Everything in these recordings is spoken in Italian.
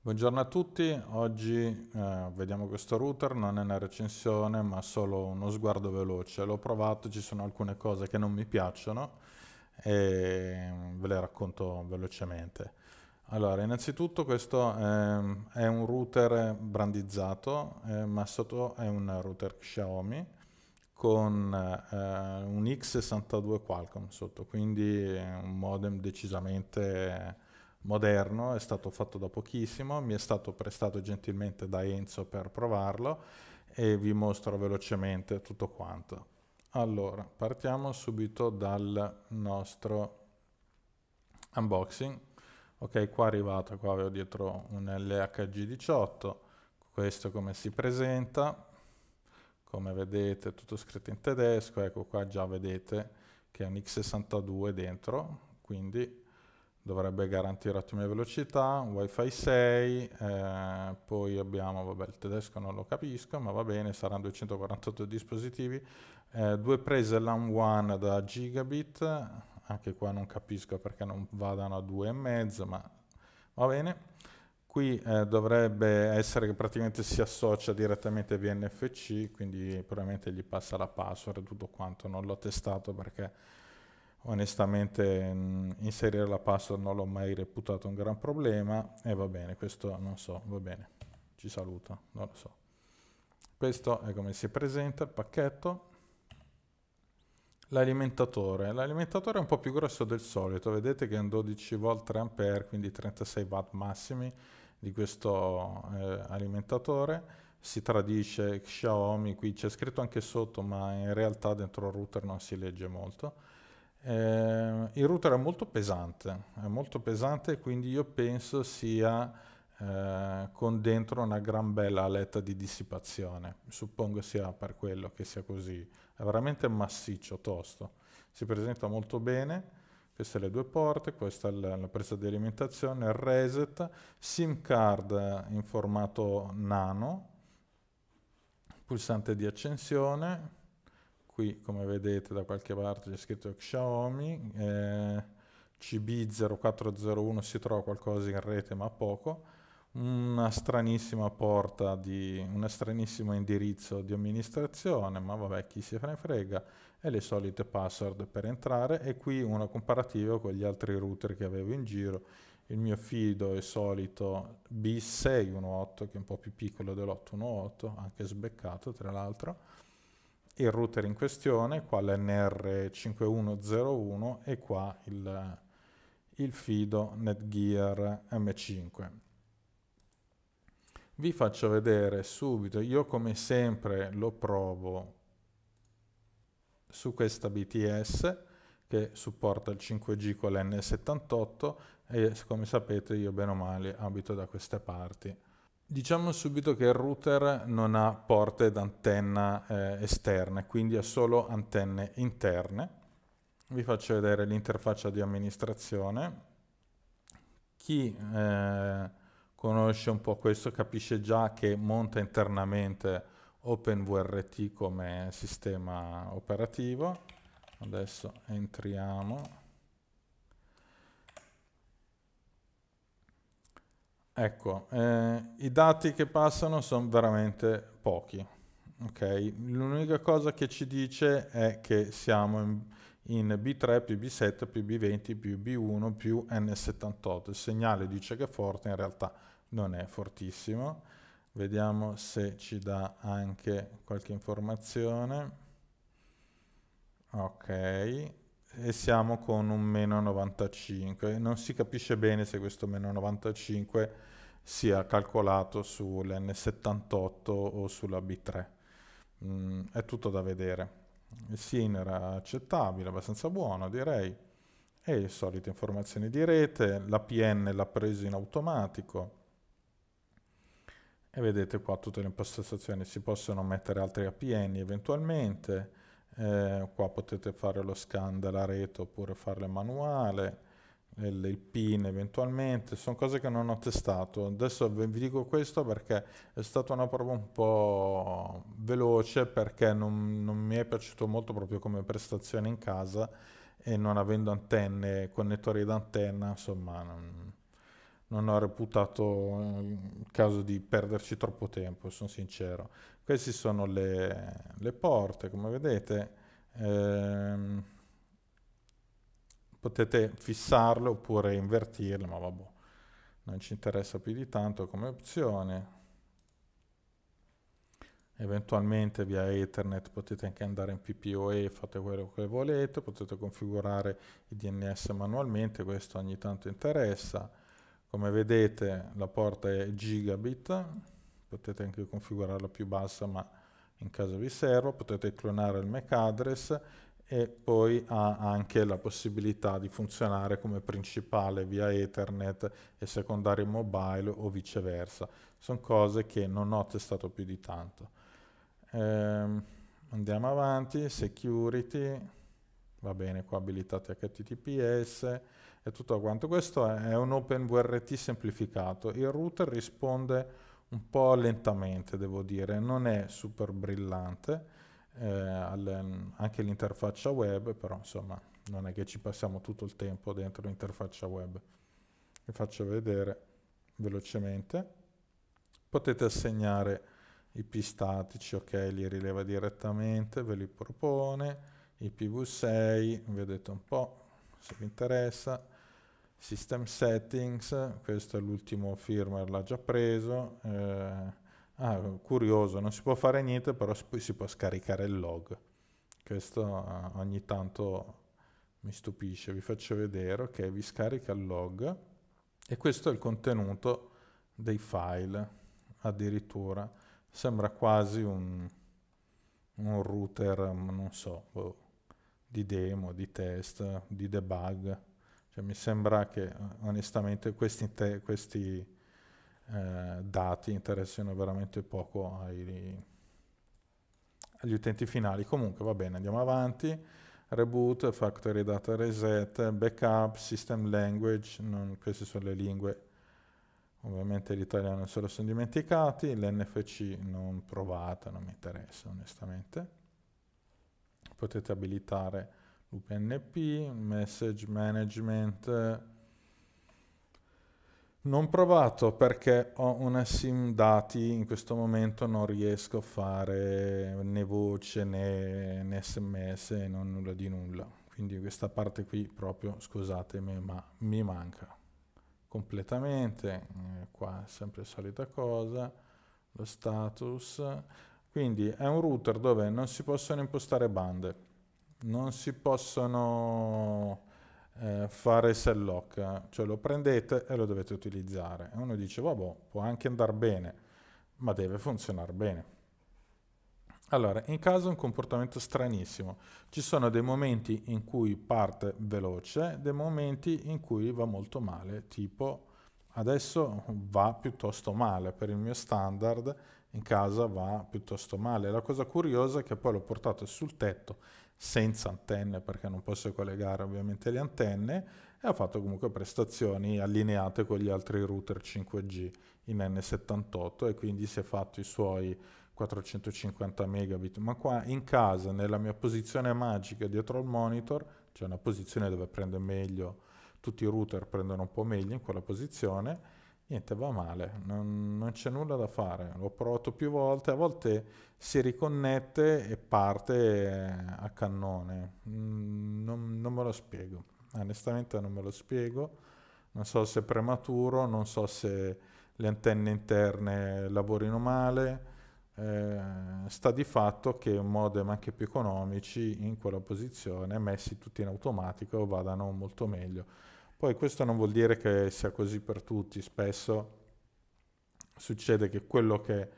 Buongiorno a tutti, oggi eh, vediamo questo router, non è una recensione ma solo uno sguardo veloce, l'ho provato, ci sono alcune cose che non mi piacciono e ve le racconto velocemente. Allora, innanzitutto questo eh, è un router brandizzato, eh, ma sotto è un router Xiaomi con eh, un X62 Qualcomm sotto, quindi un modem decisamente moderno, è stato fatto da pochissimo, mi è stato prestato gentilmente da Enzo per provarlo e vi mostro velocemente tutto quanto. Allora, partiamo subito dal nostro unboxing. Ok, qua è arrivato, qua avevo dietro un LHG18, questo come si presenta, come vedete tutto scritto in tedesco, ecco qua già vedete che è un X62 dentro, quindi dovrebbe garantire ottime velocità, wifi 6, eh, poi abbiamo, vabbè il tedesco non lo capisco, ma va bene, saranno 248 dispositivi, eh, due prese LAN 1 da gigabit, anche qua non capisco perché non vadano a 2,5, ma va bene. Qui eh, dovrebbe essere che praticamente si associa direttamente VNFC, quindi probabilmente gli passa la password e tutto quanto, non l'ho testato perché onestamente mh, mm, inserire la password non l'ho mai reputato un gran problema e va bene, questo non so, va bene, ci saluta, non lo so. Questo è come si presenta il pacchetto. L'alimentatore, l'alimentatore è un po' più grosso del solito, vedete che è un 12 volt 3 ampere, quindi 36 watt massimi di questo eh, alimentatore si tradisce Xiaomi, qui c'è scritto anche sotto, ma in realtà dentro il router non si legge molto. Eh, il router è molto pesante, è molto pesante quindi io penso sia eh, con dentro una gran bella aletta di dissipazione, suppongo sia per quello che sia così, è veramente massiccio, tosto, si presenta molto bene, queste le due porte, questa è la presa di alimentazione, il reset, SIM card in formato nano, pulsante di accensione, qui come vedete da qualche parte c'è scritto Xiaomi eh, CB0401 si trova qualcosa in rete ma poco una stranissima porta di un stranissimo indirizzo di amministrazione ma vabbè chi si frega e le solite password per entrare e qui una comparativa con gli altri router che avevo in giro il mio fido è solito B618 che è un po' più piccolo dell'818 anche sbeccato tra l'altro il router in questione, qua l'NR5101 e qua il, il Fido Netgear M5. Vi faccio vedere subito, io come sempre lo provo su questa BTS che supporta il 5G con l'N78 e come sapete io bene o male abito da queste parti Diciamo subito che il router non ha porte d'antenna eh, esterne, quindi ha solo antenne interne. Vi faccio vedere l'interfaccia di amministrazione. Chi eh, conosce un po' questo capisce già che monta internamente OpenVRT come sistema operativo. Adesso entriamo Ecco, eh, i dati che passano sono veramente pochi. Okay? L'unica cosa che ci dice è che siamo in, in, B3 più B7 più B20 più B1 più N78. Il segnale dice che è forte, in realtà non è fortissimo. Vediamo se ci dà anche qualche informazione. Ok, e siamo con un meno 95. Non si capisce bene se questo meno 95 sia calcolato sull'N78 o sulla B3. Mm, è tutto da vedere. Il SIN era accettabile, abbastanza buono direi. E le solite informazioni di rete, l'APN l'ha preso in automatico. E vedete qua tutte le impostazioni, si possono mettere altri APN eventualmente eh, qua potete fare lo scan della rete oppure farle manuale, il, eh, il pin eventualmente, sono cose che non ho testato. Adesso vi dico questo perché è stata una prova un po' veloce perché non, non mi è piaciuto molto proprio come prestazione in casa e non avendo antenne, connettori d'antenna, insomma... Non, non ho reputato eh, il caso di perderci troppo tempo, sono sincero. Queste sono le, le porte, come vedete. Ehm, potete fissarle oppure invertirle, ma vabbè, non ci interessa più di tanto come opzione. Eventualmente via Ethernet potete anche andare in PPOE, fate quello che volete, potete configurare il DNS manualmente, questo ogni tanto interessa come vedete la porta è gigabit potete anche configurarla più bassa ma in caso vi serva potete clonare il MAC address e poi ha anche la possibilità di funzionare come principale via Ethernet e secondario mobile o viceversa. Sono cose che non ho testato più di tanto. Ehm, andiamo avanti, security, va bene, qua abilitate HTTPS, e tutto quanto. Questo è un OpenVRT semplificato. Il router risponde un po' lentamente, devo dire, non è super brillante, eh, al, anche l'interfaccia web, però insomma non è che ci passiamo tutto il tempo dentro l'interfaccia web. Vi faccio vedere velocemente. Potete assegnare IP statici, ok, li rileva direttamente, ve li propone, IPv6, vedete un po' se vi interessa, System Settings, questo è l'ultimo firmware, l'ha già preso. Eh, ah, curioso, non si può fare niente, però si può scaricare il log. Questo eh, ogni tanto mi stupisce, vi faccio vedere, ok, vi scarica il log e questo è il contenuto dei file, addirittura. Sembra quasi un, un router, non so, boh, di demo, di test, di debug cioè, mi sembra che eh, onestamente questi, te, questi eh, dati interessino veramente poco ai, agli utenti finali. Comunque va bene, andiamo avanti. Reboot, factory data reset, backup, system language, non, queste sono le lingue ovviamente l'italiano se lo sono dimenticati, l'NFC non provata, non mi interessa onestamente. Potete abilitare UPnP, message management. Non provato perché ho una sim dati, in questo momento non riesco a fare né voce né, né sms, non nulla di nulla. Quindi questa parte qui proprio, scusatemi, ma mi manca completamente. Eh, qua sempre solita cosa, lo status. Quindi è un router dove non si possono impostare bande non si possono eh, fare sell lock, cioè lo prendete e lo dovete utilizzare. E uno dice, vabbè, può anche andare bene, ma deve funzionare bene. Allora, in caso è un comportamento stranissimo. Ci sono dei momenti in cui parte veloce, dei momenti in cui va molto male, tipo adesso va piuttosto male, per il mio standard in casa va piuttosto male. La cosa curiosa è che poi l'ho portato sul tetto senza antenne perché non posso collegare ovviamente le antenne e ha fatto comunque prestazioni allineate con gli altri router 5G in N78 e quindi si è fatto i suoi 450 megabit, ma qua in casa, nella mia posizione magica dietro al monitor, c'è una posizione dove prende meglio tutti i router prendono un po' meglio in quella posizione, niente va male, non, non c'è nulla da fare, l'ho provato più volte, a volte si riconnette e parte eh, a cannone, mm, non, non me lo spiego, onestamente non me lo spiego, non so se è prematuro, non so se le antenne interne lavorino male, eh, sta di fatto che modem anche più economici in quella posizione messi tutti in automatico vadano molto meglio. Poi questo non vuol dire che sia così per tutti, spesso succede che quello che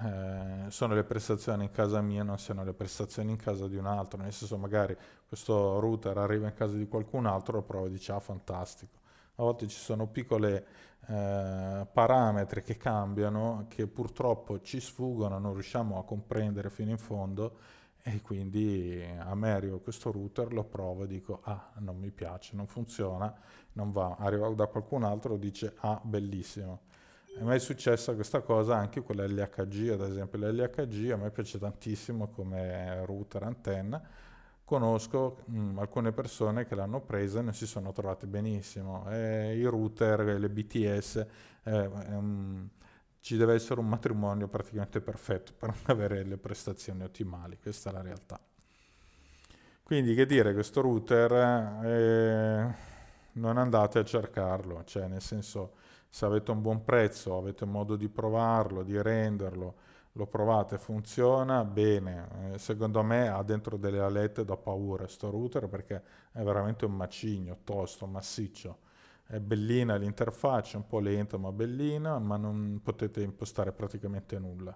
eh, sono le prestazioni in casa mia non siano le prestazioni in casa di un altro, nel senso magari questo router arriva in casa di qualcun altro, lo prova e dice ah fantastico. A volte ci sono piccole eh, parametri che cambiano, che purtroppo ci sfuggono, non riusciamo a comprendere fino in fondo e quindi a me arriva questo router, lo provo e dico ah non mi piace, non funziona non va, arriva da qualcun altro e dice ah bellissimo. A me è successa questa cosa anche con l'LHG, ad esempio l'LHG a me piace tantissimo come router antenna, conosco mh, mm, alcune persone che l'hanno presa e non si sono trovate benissimo, e i router, le BTS, eh, ehm, ci deve essere un matrimonio praticamente perfetto per non avere le prestazioni ottimali, questa è la realtà. Quindi che dire, questo router... Eh, non andate a cercarlo, cioè nel senso se avete un buon prezzo, avete modo di provarlo, di renderlo, lo provate, funziona bene. Eh, secondo me ha dentro delle alette da paura sto router perché è veramente un macigno, tosto, massiccio. È bellina l'interfaccia, un po' lenta ma bellina, ma non potete impostare praticamente nulla.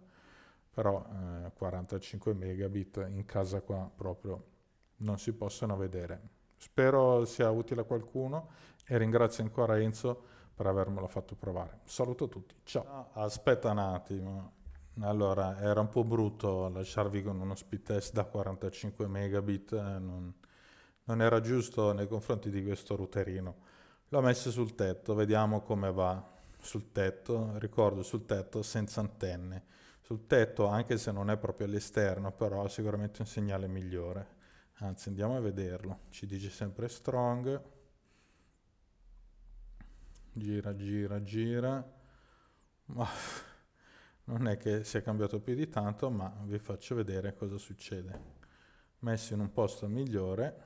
Però eh, 45 megabit in casa qua proprio non si possono vedere. Spero sia utile a qualcuno e ringrazio ancora Enzo per avermelo fatto provare. Saluto a tutti, ciao. Ah, aspetta un attimo. Allora, era un po' brutto lasciarvi con uno speed test da 45 megabit, eh, non, non era giusto nei confronti di questo routerino. L'ho messo sul tetto, vediamo come va sul tetto, ricordo sul tetto senza antenne. Sul tetto, anche se non è proprio all'esterno, però sicuramente un segnale migliore. Anzi, andiamo a vederlo. Ci dice sempre strong. Gira, gira, gira. Ma non è che sia cambiato più di tanto, ma vi faccio vedere cosa succede. Messo in un posto migliore,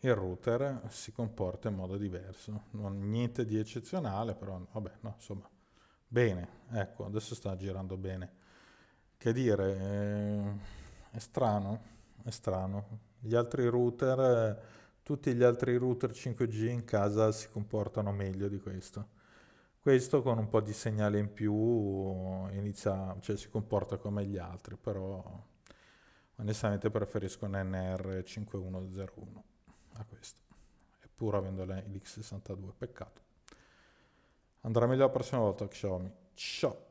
il router si comporta in modo diverso. Non, niente di eccezionale, però vabbè, no, insomma, bene. Ecco, adesso sta girando bene. Che dire, eh, è strano, è strano. Gli altri router, eh, tutti gli altri router 5G in casa si comportano meglio di questo. Questo con un po' di segnale in più inizia, cioè si comporta come gli altri, però onestamente preferisco un NR5101 a questo, pur avendo l'X62, peccato. Andrà meglio la prossima volta Xiaomi. Ciao!